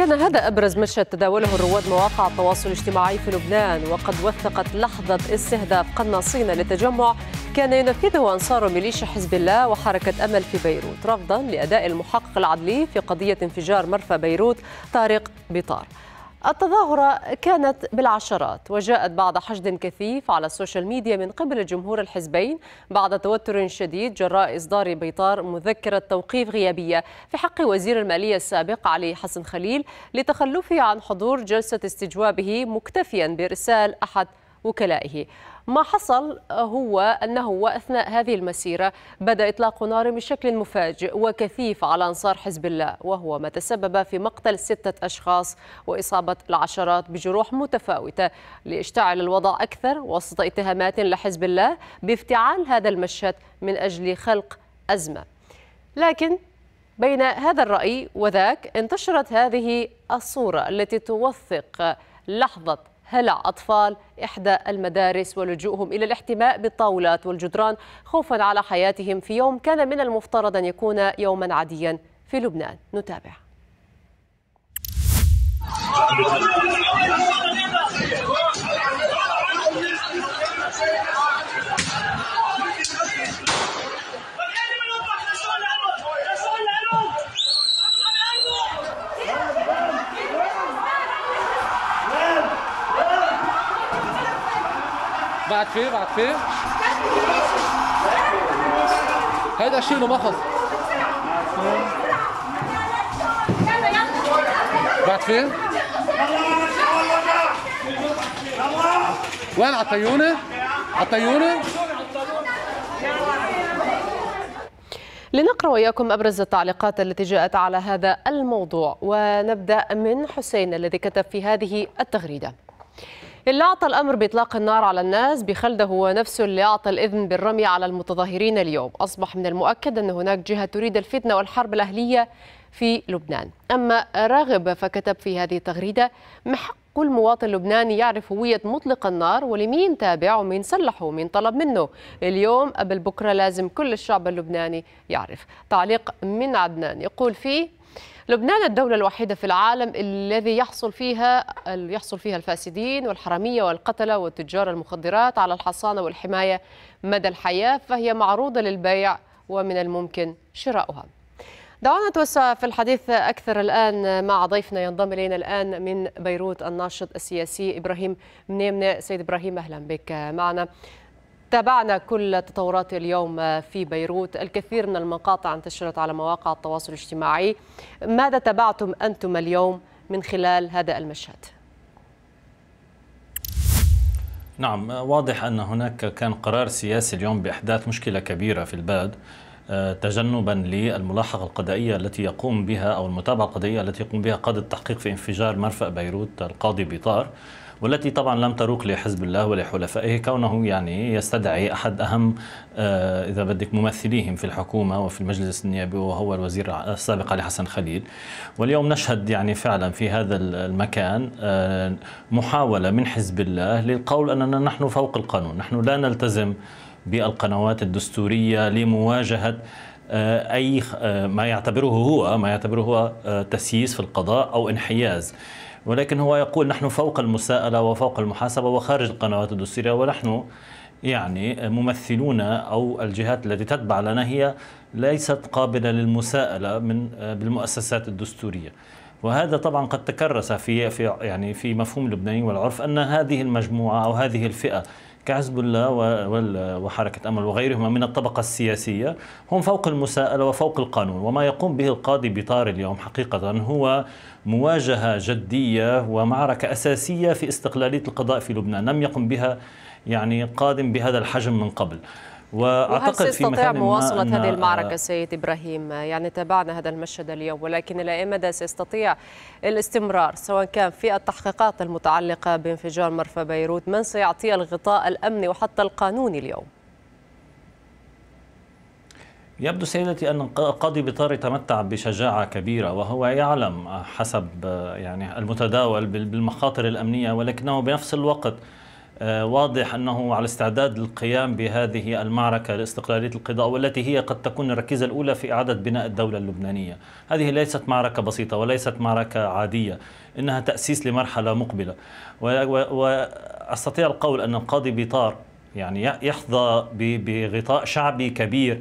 كان هذا أبرز مشهد تداوله رواد مواقع التواصل الاجتماعي في لبنان وقد وثقت لحظة استهداف قناصين لتجمع كان ينفذه أنصار ميليشيا حزب الله وحركة أمل في بيروت رفضا لأداء المحقق العدلي في قضية انفجار مرفأ بيروت طارق بطار التظاهرة كانت بالعشرات وجاءت بعد حشد كثيف على السوشيال ميديا من قبل جمهور الحزبين بعد توتر شديد جراء إصدار بيطار مذكرة توقيف غيابية في حق وزير المالية السابق علي حسن خليل لتخلفه عن حضور جلسة استجوابه مكتفيا بإرسال أحد وكلائه ما حصل هو أنه وأثناء هذه المسيرة بدأ إطلاق نار بشكل مفاجئ وكثيف على أنصار حزب الله وهو ما تسبب في مقتل ستة أشخاص وإصابة العشرات بجروح متفاوتة ليشتعل الوضع أكثر وسط اتهامات لحزب الله بافتعال هذا المشهد من أجل خلق أزمة لكن بين هذا الرأي وذاك انتشرت هذه الصورة التي توثق لحظة هلع أطفال إحدى المدارس ولجوءهم إلى الاحتماء بالطاولات والجدران خوفا على حياتهم في يوم كان من المفترض أن يكون يوما عاديا في لبنان نتابع بعد فين بعد فيه هيدا شيله مخص بعد فين وين عطيوني عطيوني لنقرأ إياكم أبرز التعليقات التي جاءت على هذا الموضوع ونبدأ من حسين الذي كتب في هذه التغريدة اللي أعطى الأمر بإطلاق النار على الناس بخلده هو نفسه اللي أعطى الإذن بالرمي على المتظاهرين اليوم أصبح من المؤكد أن هناك جهة تريد الفتنة والحرب الأهلية في لبنان أما راغب فكتب في هذه التغريدة محق كل مواطن لبناني يعرف هوية مطلق النار ولمين تابع ومين سلحه ومين طلب منه اليوم قبل بكرة لازم كل الشعب اللبناني يعرف تعليق من عدنان يقول فيه لبنان الدولة الوحيدة في العالم الذي يحصل فيها يحصل فيها الفاسدين والحرامية والقتلة وتجار المخدرات على الحصانة والحماية مدى الحياة فهي معروضة للبيع ومن الممكن شراؤها دعونا نتوسع في الحديث أكثر الآن مع ضيفنا ينضم إلينا الآن من بيروت الناشط السياسي إبراهيم منيمنة سيد إبراهيم أهلا بك معنا تابعنا كل تطورات اليوم في بيروت الكثير من المقاطع انتشرت على مواقع التواصل الاجتماعي ماذا تابعتم أنتم اليوم من خلال هذا المشهد؟ نعم واضح أن هناك كان قرار سياسي اليوم بإحداث مشكلة كبيرة في البلد آه، تجنبا للملاحقه القضائيه التي يقوم بها او المتابعه القضائيه التي يقوم بها قاضي التحقيق في انفجار مرفأ بيروت القاضي بيطار والتي طبعا لم تروق لحزب الله ولحلفائه كونه يعني يستدعي أحد أهم آه، إذا بدك ممثليهم في الحكومة وفي المجلس النيابي وهو الوزير السابق علي حسن خليل واليوم نشهد يعني فعلا في هذا المكان آه، محاولة من حزب الله للقول أننا نحن فوق القانون نحن لا نلتزم بالقنوات الدستورية لمواجهة آه، أي ما يعتبره هو ما يعتبره هو تسييس في القضاء أو انحياز ولكن هو يقول نحن فوق المساءلة وفوق المحاسبة وخارج القنوات الدستورية ونحن يعني ممثلون أو الجهات التي تتبع لنا هي ليست قابلة للمساءلة من بالمؤسسات الدستورية وهذا طبعا قد تكرس في في يعني في مفهوم اللبناني والعرف ان هذه المجموعه او هذه الفئه كحزب الله وحركة أمل وغيرهما من الطبقة السياسية هم فوق المساءلة وفوق القانون وما يقوم به القاضي بطار اليوم حقيقة هو مواجهة جدية ومعركة أساسية في استقلالية القضاء في لبنان لم يقم بها يعني قادم بهذا الحجم من قبل واعتقد في سيستطيع مواصله هذه المعركه سيد ابراهيم يعني تابعنا هذا المشهد اليوم ولكن الى اي مدى سيستطيع الاستمرار سواء كان في التحقيقات المتعلقه بانفجار مرفأ بيروت من سيعطي الغطاء الامني وحتى القانوني اليوم يبدو سيدتي أن القاضي بطار يتمتع بشجاعة كبيرة وهو يعلم حسب يعني المتداول بالمخاطر الأمنية ولكنه بنفس الوقت آه، واضح أنه على استعداد للقيام بهذه المعركة لاستقلالية القضاء والتي هي قد تكون الركيزة الأولى في إعادة بناء الدولة اللبنانية هذه ليست معركة بسيطة وليست معركة عادية إنها تأسيس لمرحلة مقبلة وأستطيع القول أن القاضي بيطار يعني يحظى بغطاء شعبي كبير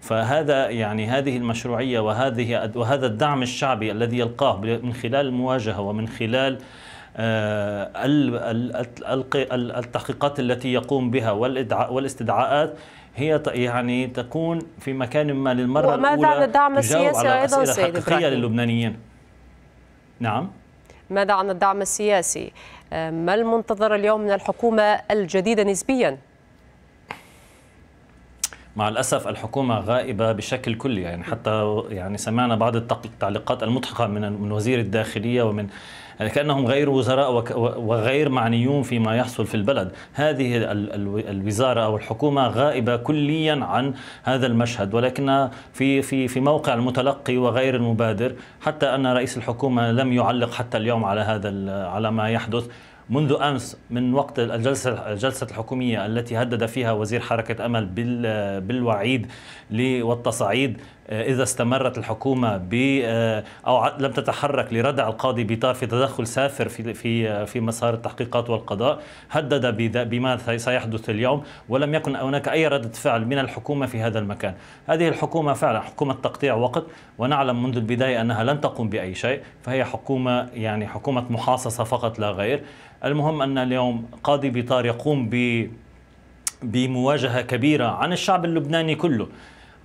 فهذا يعني هذه المشروعية وهذه وهذا الدعم الشعبي الذي يلقاه من خلال المواجهة ومن خلال آه، التحقيقات التي يقوم بها والاستدعاءات هي يعني تكون في مكان ما للمرة وماذا الأولى عن نعم. الدعم السياسي أيضا آه، سيد للبنانيين نعم ماذا عن الدعم السياسي ما المنتظر اليوم من الحكومة الجديدة نسبياً مع الاسف الحكومه غائبه بشكل كلي يعني حتى يعني سمعنا بعض التعليقات المضحكه من من وزير الداخليه ومن يعني كانهم غير وزراء وغير معنيون فيما يحصل في البلد هذه الوزاره او الحكومه غائبه كليا عن هذا المشهد ولكنها في في في موقع المتلقي وغير المبادر حتى ان رئيس الحكومه لم يعلق حتى اليوم على هذا على ما يحدث منذ امس من وقت الجلسه الجلسه الحكوميه التي هدد فيها وزير حركه امل بالوعيد والتصعيد آه، إذا استمرت الحكومة ب آه، أو لم تتحرك لردع القاضي بيطار في تدخل سافر في في آه، في مسار التحقيقات والقضاء هدد بما سيحدث اليوم ولم يكن هناك أي ردة فعل من الحكومة في هذا المكان هذه الحكومة فعلا حكومة تقطيع وقت ونعلم منذ البداية أنها لن تقوم بأي شيء فهي حكومة يعني حكومة محاصصة فقط لا غير المهم أن اليوم قاضي بيطار يقوم ب بمواجهة كبيرة عن الشعب اللبناني كله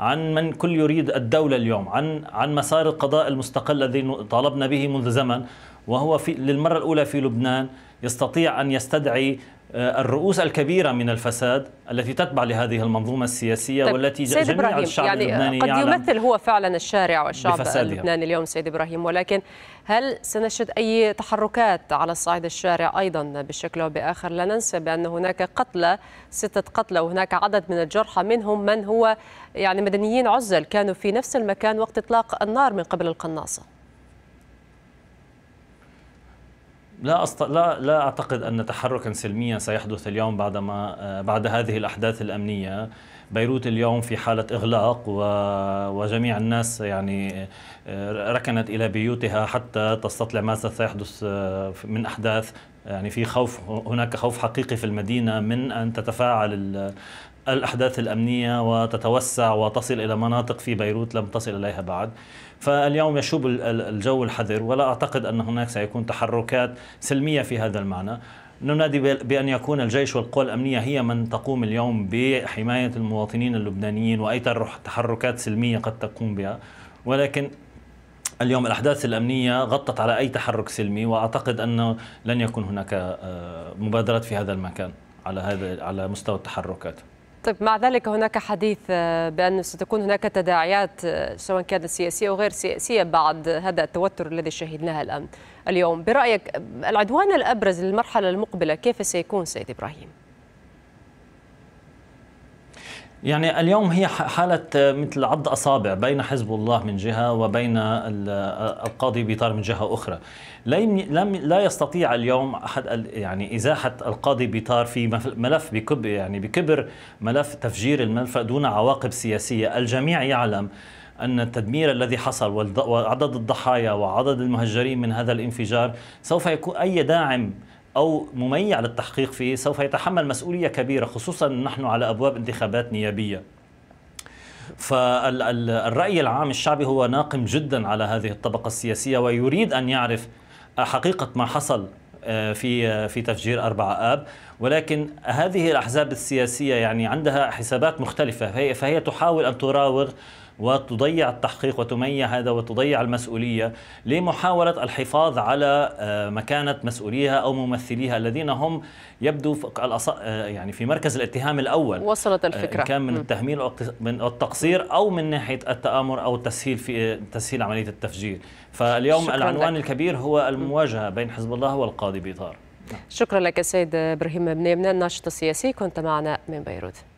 عن من كل يريد الدولة اليوم عن عن مسار القضاء المستقل الذي طالبنا به منذ زمن وهو في للمرة الأولى في لبنان يستطيع أن يستدعي آه، الرؤوس الكبيرة من الفساد التي تتبع لهذه المنظومة السياسية طيب والتي جميع إبراهيم الشعب يعني آه، اللبناني قد يمثل هو فعلا الشارع والشعب اللبناني اليوم سيد إبراهيم ولكن هل سنشهد أي تحركات على الصعيد الشارع أيضا بشكل أو بآخر لا ننسى بأن هناك قتلى ستة قتلى وهناك عدد من الجرحى منهم من هو يعني مدنيين عزل كانوا في نفس المكان وقت إطلاق النار من قبل القناصة لا أصط... لا لا اعتقد ان تحركا سلميا سيحدث اليوم بعدما آه، بعد هذه الاحداث الامنيه بيروت اليوم في حاله اغلاق و... وجميع الناس يعني آه، ركنت الى بيوتها حتى تستطلع ماذا سيحدث آه، من احداث يعني في خوف هناك خوف حقيقي في المدينه من ان تتفاعل الأحداث الأمنية وتتوسع وتصل إلى مناطق في بيروت لم تصل إليها بعد فاليوم يشوب الجو الحذر ولا أعتقد أن هناك سيكون تحركات سلمية في هذا المعنى ننادي بأن يكون الجيش والقوى الأمنية هي من تقوم اليوم بحماية المواطنين اللبنانيين وأي تحركات سلمية قد تقوم بها ولكن اليوم الأحداث الأمنية غطت على أي تحرك سلمي وأعتقد أنه لن يكون هناك آه، مبادرات في هذا المكان على هذا على مستوى التحركات طيب مع ذلك هناك حديث آه، بأن ستكون هناك تداعيات آه، سواء كانت سياسية أو غير سياسية بعد هذا التوتر الذي شهدناه الآن اليوم برأيك العدوان الأبرز للمرحلة المقبلة كيف سيكون سيد إبراهيم؟ يعني اليوم هي حالة آه، مثل عض أصابع بين حزب الله من جهة وبين آه، القاضي بيطار من جهة أخرى لم لا يستطيع اليوم أحد يعني إزاحة القاضي بيطار في ملف بكبر يعني بكبر ملف تفجير الملف دون عواقب سياسية الجميع يعلم أن التدمير الذي حصل وعدد الضحايا وعدد المهجرين من هذا الانفجار سوف يكون أي داعم أو مميع للتحقيق فيه سوف يتحمل مسؤولية كبيرة خصوصا نحن على أبواب انتخابات نيابية فالرأي العام الشعبي هو ناقم جدا على هذه الطبقة السياسية ويريد أن يعرف حقيقة ما حصل آه، في آه، في تفجير أربعة آب ولكن هذه الأحزاب السياسية يعني عندها حسابات مختلفة فهي, فهي تحاول أن تراوغ وتضيع التحقيق وتميع هذا وتضيع المسؤولية لمحاولة الحفاظ على آه، مكانة مسؤوليها أو ممثليها الذين هم يبدو آه، يعني في مركز الاتهام الأول وصلت آه، الفكرة كان من التهميل من التقصير أو من ناحية التآمر أو التسهيل في تسهيل عملية التفجير فاليوم العنوان لك. الكبير هو المواجهة بين حزب الله والقاضي بيطار شكرا لك السيد ابراهيم بن الناشط السياسي كنت معنا من بيروت